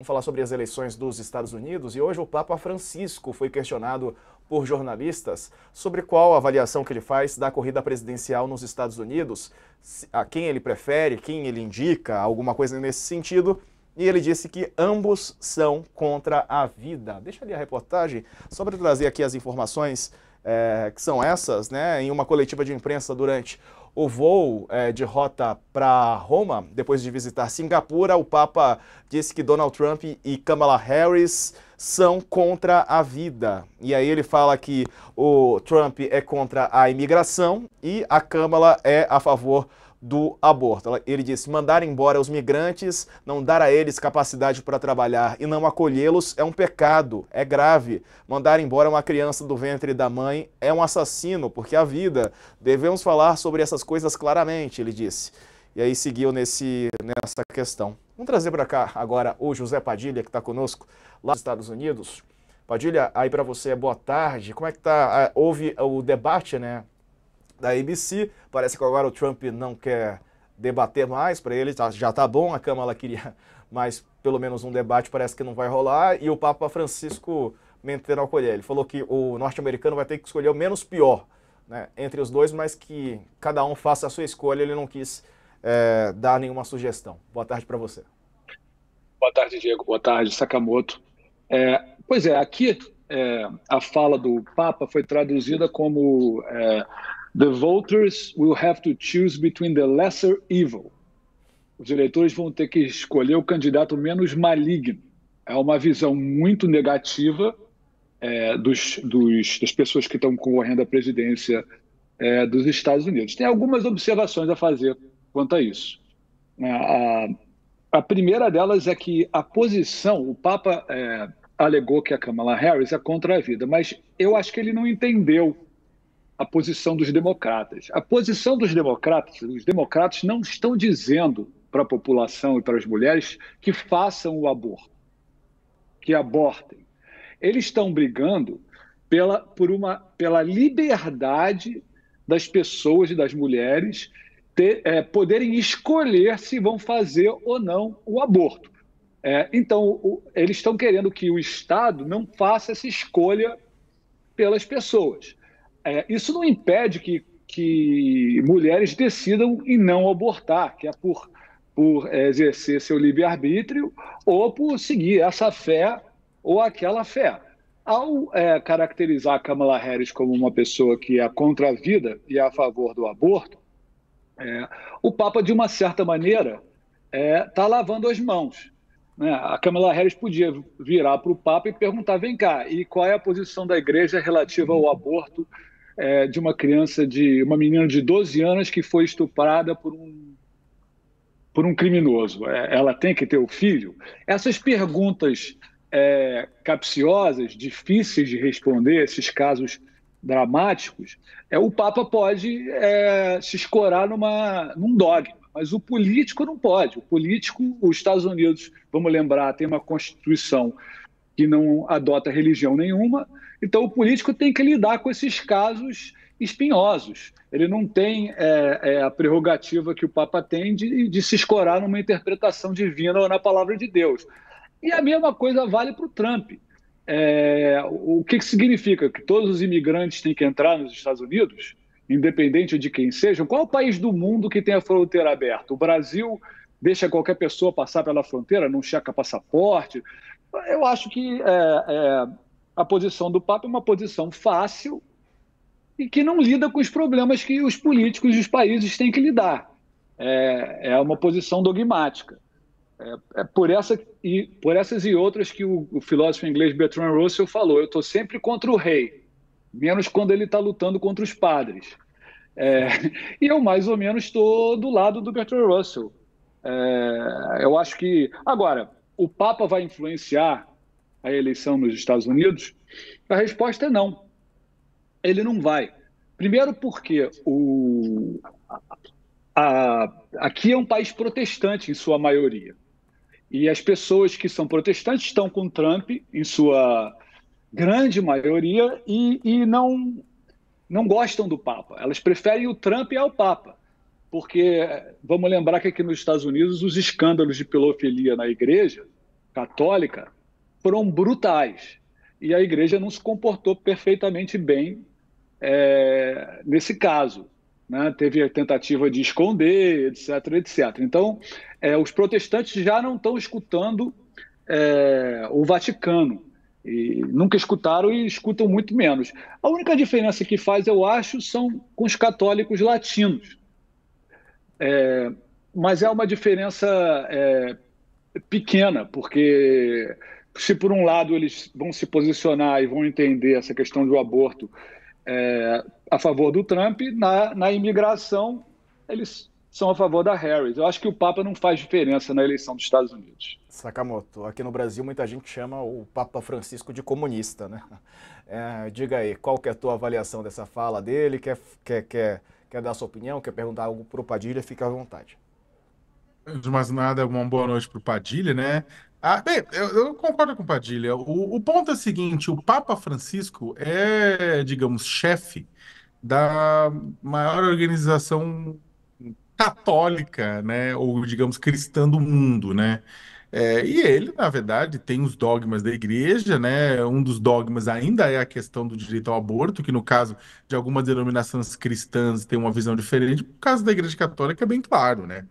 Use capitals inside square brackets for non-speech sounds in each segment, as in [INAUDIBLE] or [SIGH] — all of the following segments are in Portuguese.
Vamos falar sobre as eleições dos Estados Unidos e hoje o Papa Francisco foi questionado por jornalistas sobre qual avaliação que ele faz da corrida presidencial nos Estados Unidos, a quem ele prefere, quem ele indica, alguma coisa nesse sentido. E ele disse que ambos são contra a vida. Deixa ali a reportagem só para trazer aqui as informações é, que são essas, né? Em uma coletiva de imprensa durante o voo é, de rota para Roma, depois de visitar Singapura, o Papa disse que Donald Trump e Kamala Harris são contra a vida. E aí ele fala que o Trump é contra a imigração e a Kamala é a favor do aborto. Ele disse: mandar embora os migrantes, não dar a eles capacidade para trabalhar e não acolhê-los é um pecado, é grave. Mandar embora uma criança do ventre da mãe é um assassino, porque a vida. Devemos falar sobre essas coisas claramente, ele disse. E aí seguiu nesse, nessa questão. Vamos trazer para cá agora o José Padilha, que está conosco lá nos Estados Unidos. Padilha, aí para você, boa tarde. Como é que tá? Ah, houve o debate, né? da ABC. Parece que agora o Trump não quer debater mais, para ele tá, já está bom, a Câmara queria [LAUGHS] mais pelo menos um debate, parece que não vai rolar. E o Papa Francisco ao Alcolher, ele falou que o norte-americano vai ter que escolher o menos pior né, entre os dois, mas que cada um faça a sua escolha, ele não quis é, dar nenhuma sugestão. Boa tarde para você. Boa tarde, Diego. Boa tarde, Sakamoto. É, pois é, aqui é, a fala do Papa foi traduzida como é, The voters will have to choose between the lesser evil. Os eleitores vão ter que escolher o candidato menos maligno. É uma visão muito negativa é, dos, dos, das pessoas que estão concorrendo à presidência é, dos Estados Unidos. Tem algumas observações a fazer quanto a isso. É, a, a primeira delas é que a posição, o Papa é, alegou que a Kamala Harris é contra a vida, mas eu acho que ele não entendeu a posição dos democratas. A posição dos democratas, os democratas não estão dizendo para a população e para as mulheres que façam o aborto, que abortem. Eles estão brigando pela, por uma, pela liberdade das pessoas e das mulheres ter, é, poderem escolher se vão fazer ou não o aborto. É, então, o, eles estão querendo que o Estado não faça essa escolha pelas pessoas. É, isso não impede que, que mulheres decidam em não abortar, que é por, por é, exercer seu livre-arbítrio ou por seguir essa fé ou aquela fé. Ao é, caracterizar a Kamala Harris como uma pessoa que é contra a vida e é a favor do aborto, é, o Papa, de uma certa maneira, está é, lavando as mãos. Né? A Kamala Harris podia virar para o Papa e perguntar: vem cá, e qual é a posição da igreja relativa ao aborto é, de uma criança de uma menina de 12 anos que foi estuprada por um por um criminoso. É, ela tem que ter o filho. Essas perguntas é, capciosas, difíceis de responder, esses casos dramáticos, é o Papa pode é, se escorar numa, num dogma, mas o político não pode. O político, os Estados Unidos, vamos lembrar, tem uma constituição que não adota religião nenhuma. Então, o político tem que lidar com esses casos espinhosos. Ele não tem é, é, a prerrogativa que o Papa tem de, de se escorar numa interpretação divina ou na palavra de Deus. E a mesma coisa vale para o Trump. É, o que, que significa? Que todos os imigrantes têm que entrar nos Estados Unidos, independente de quem sejam? Qual o país do mundo que tem a fronteira aberta? O Brasil deixa qualquer pessoa passar pela fronteira, não checa passaporte. Eu acho que é, é, a posição do Papa é uma posição fácil e que não lida com os problemas que os políticos dos países têm que lidar. É, é uma posição dogmática. É, é, por, essa, e, por essas e outras que o, o filósofo inglês Bertrand Russell falou: eu estou sempre contra o rei, menos quando ele está lutando contra os padres. É, [LAUGHS] e eu mais ou menos estou do lado do Bertrand Russell. É, eu acho que. Agora, o Papa vai influenciar a eleição nos Estados Unidos? A resposta é não. Ele não vai. Primeiro, porque o, a, aqui é um país protestante em sua maioria. E as pessoas que são protestantes estão com Trump, em sua grande maioria, e, e não, não gostam do Papa. Elas preferem o Trump ao Papa porque vamos lembrar que aqui nos Estados Unidos os escândalos de pedofilia na igreja católica foram brutais e a igreja não se comportou perfeitamente bem é, nesse caso. Né? Teve a tentativa de esconder, etc, etc. Então, é, os protestantes já não estão escutando é, o Vaticano. E nunca escutaram e escutam muito menos. A única diferença que faz, eu acho, são com os católicos latinos. É, mas é uma diferença é, pequena, porque se por um lado eles vão se posicionar e vão entender essa questão do aborto é, a favor do Trump, na, na imigração eles são a favor da Harris. Eu acho que o Papa não faz diferença na eleição dos Estados Unidos. Sakamoto, aqui no Brasil muita gente chama o Papa Francisco de comunista, né? É, diga aí, qual que é a tua avaliação dessa fala dele? Quer, quer, quer quer dar sua opinião, quer perguntar algo para o Padilha, fica à vontade. Antes de mais nada, uma boa noite para o Padilha, né? Ah, bem, eu, eu, concordo com o Padilha. O, o ponto é o seguinte: o Papa Francisco é, digamos, chefe da maior organização católica, né, ou digamos cristã do mundo, né? É, e ele, na verdade, tem os dogmas da igreja, né? Um dos dogmas ainda é a questão do direito ao aborto, que no caso de algumas denominações cristãs tem uma visão diferente, no caso da igreja católica é bem claro, né?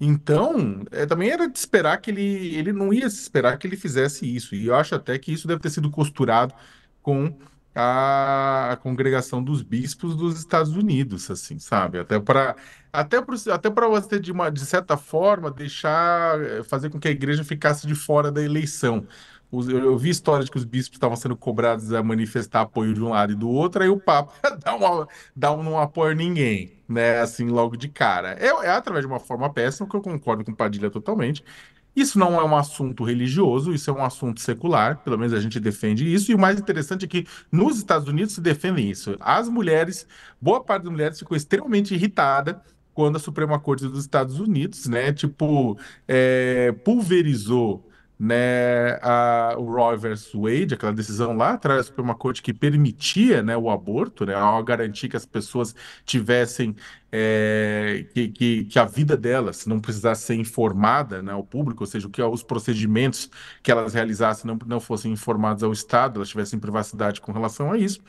Então, é, também era de esperar que ele, ele não ia se esperar que ele fizesse isso. E eu acho até que isso deve ter sido costurado com a, a congregação dos bispos dos Estados Unidos, assim, sabe? Até para até para até para você de uma de certa forma deixar eh, fazer com que a igreja ficasse de fora da eleição. Os, eu, eu vi histórias de que os bispos estavam sendo cobrados a manifestar apoio de um lado e do outro, aí o Papa [LAUGHS] dá, uma, dá um não apoio a ninguém, né? Assim, logo de cara. É, é através de uma forma péssima, que eu concordo com Padilha totalmente, isso não é um assunto religioso, isso é um assunto secular, pelo menos a gente defende isso, e o mais interessante é que nos Estados Unidos se defendem isso. As mulheres, boa parte das mulheres ficou extremamente irritada quando a Suprema Corte dos Estados Unidos, né, tipo, é, pulverizou né, a, o Roe versus Wade, aquela decisão lá atrás da uma Corte que permitia né, o aborto, né, ao garantir que as pessoas tivessem é, que, que, que, a vida delas não precisasse ser informada né, ao público, ou seja, que os procedimentos que elas realizassem não, não fossem informados ao Estado, elas tivessem privacidade com relação a isso.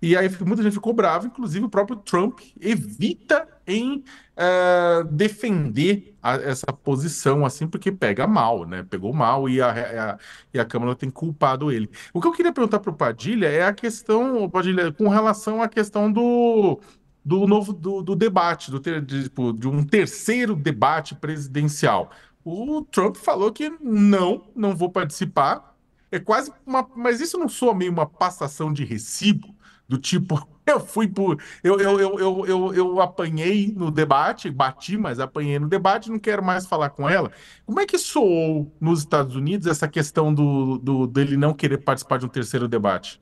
E aí muita gente ficou brava, inclusive o próprio Trump evita em uh, defender a, essa posição, assim, porque pega mal, né? Pegou mal e a, a, e a Câmara tem culpado ele. O que eu queria perguntar para o Padilha é a questão, Padilha, com relação à questão do, do novo do, do debate, do ter, de, tipo, de um terceiro debate presidencial. O Trump falou que não, não vou participar. É quase uma. Mas isso não soa meio uma passação de recibo? Do tipo, [LAUGHS] eu fui por. Eu, eu, eu, eu, eu, eu apanhei no debate, bati, mas apanhei no debate, não quero mais falar com ela. Como é que soou nos Estados Unidos essa questão do, do dele não querer participar de um terceiro debate?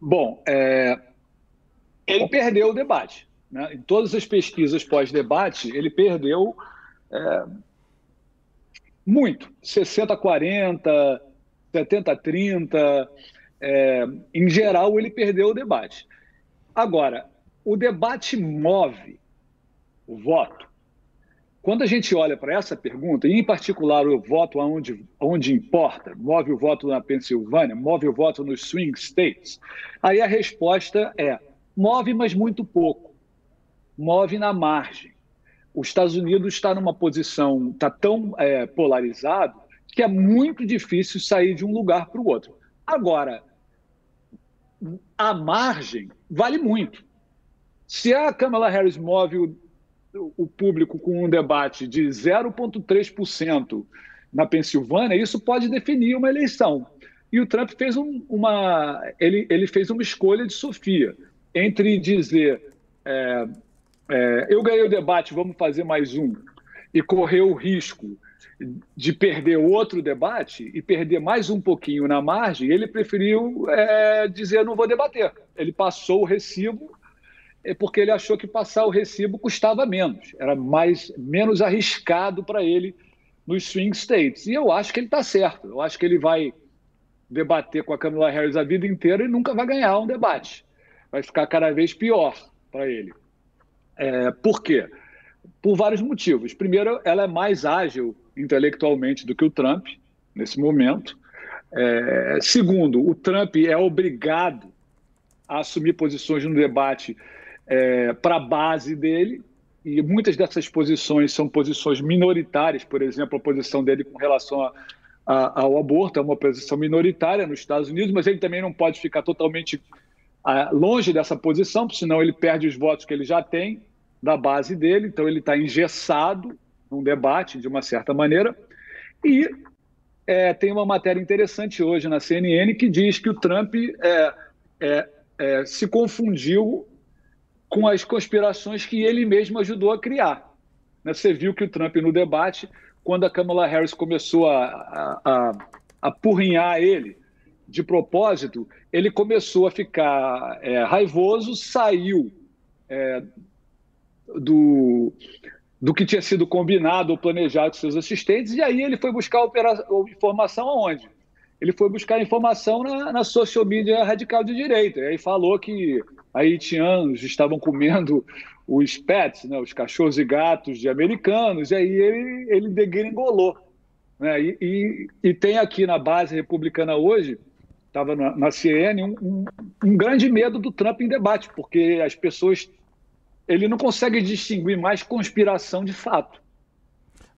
Bom, é... ele perdeu o debate. Né? Em todas as pesquisas pós-debate, ele perdeu é... muito. 60-40, 70-30 é, em geral, ele perdeu o debate. Agora, o debate move o voto. Quando a gente olha para essa pergunta, e em particular o voto aonde, onde importa, move o voto na Pensilvânia, move o voto nos swing states, aí a resposta é: move, mas muito pouco. Move na margem. Os Estados Unidos está numa posição, está tão é, polarizado, que é muito difícil sair de um lugar para o outro. Agora, a margem vale muito. Se a Kamala Harris move o, o público com um debate de 0,3% na Pensilvânia, isso pode definir uma eleição. E o Trump fez um, uma, ele, ele fez uma escolha de Sofia entre dizer é, é, eu ganhei o debate, vamos fazer mais um, e correr o risco de perder outro debate e perder mais um pouquinho na margem, ele preferiu é, dizer não vou debater. Ele passou o recibo é porque ele achou que passar o recibo custava menos, era mais menos arriscado para ele nos swing states. E eu acho que ele está certo. Eu acho que ele vai debater com a Kamala Harris a vida inteira e nunca vai ganhar um debate. Vai ficar cada vez pior para ele. É, por quê? Por vários motivos. Primeiro, ela é mais ágil intelectualmente do que o Trump nesse momento. É, segundo, o Trump é obrigado a assumir posições no debate é, para a base dele, e muitas dessas posições são posições minoritárias, por exemplo, a posição dele com relação a, a, ao aborto é uma posição minoritária nos Estados Unidos, mas ele também não pode ficar totalmente a, é, longe dessa posição, senão ele perde os votos que ele já tem da base dele, então ele está engessado um debate, de uma certa maneira. E é, tem uma matéria interessante hoje na CNN que diz que o Trump é, é, é, se confundiu com as conspirações que ele mesmo ajudou a criar. Né, você viu que o Trump, no debate, quando a Kamala Harris começou a, a, a, a ele de propósito, ele começou a ficar é, raivoso, saiu é, do, do que tinha sido combinado ou planejado com seus assistentes, e aí ele foi buscar operação, informação aonde? Ele foi buscar informação na, na social media radical de direita, e aí falou que haitianos estavam comendo os pets, né, os cachorros e gatos de americanos, e aí ele, ele degringolou. Né? E, e, e tem aqui na base republicana hoje, estava na, na CNN, um, um, um grande medo do Trump em debate, porque as pessoas ele não consegue distinguir mais conspiração de fato.